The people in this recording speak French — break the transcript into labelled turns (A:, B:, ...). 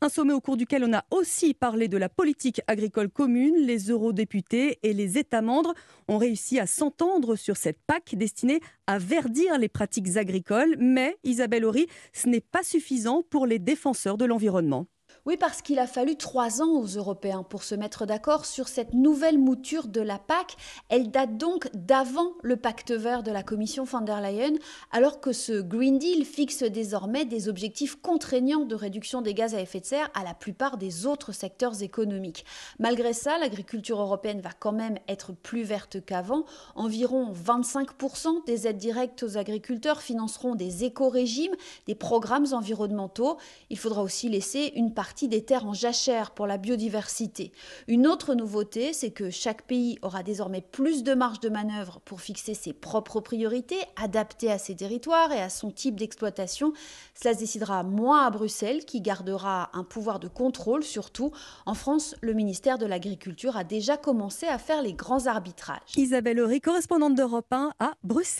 A: Un sommet au cours duquel on a aussi parlé de la politique agricole commune. Les eurodéputés et les États membres ont réussi à s'entendre sur cette PAC destinée à verdir les pratiques agricoles. Mais, Isabelle Horry, ce n'est pas suffisant pour les défenseurs de l'environnement.
B: Oui, parce qu'il a fallu trois ans aux Européens pour se mettre d'accord sur cette nouvelle mouture de la PAC. Elle date donc d'avant le pacte vert de la Commission von der Leyen, alors que ce Green Deal fixe désormais des objectifs contraignants de réduction des gaz à effet de serre à la plupart des autres secteurs économiques. Malgré ça, l'agriculture européenne va quand même être plus verte qu'avant. Environ 25% des aides directes aux agriculteurs financeront des éco-régimes, des programmes environnementaux. Il faudra aussi laisser une partie partie des terres en jachère pour la biodiversité. Une autre nouveauté, c'est que chaque pays aura désormais plus de marge de manœuvre pour fixer ses propres priorités, adaptées à ses territoires et à son type d'exploitation. Cela se décidera moins à Bruxelles, qui gardera un pouvoir de contrôle surtout. En France, le ministère de l'Agriculture a déjà commencé à faire les grands arbitrages.
A: Isabelle Horry, correspondante d'Europe 1 à Bruxelles.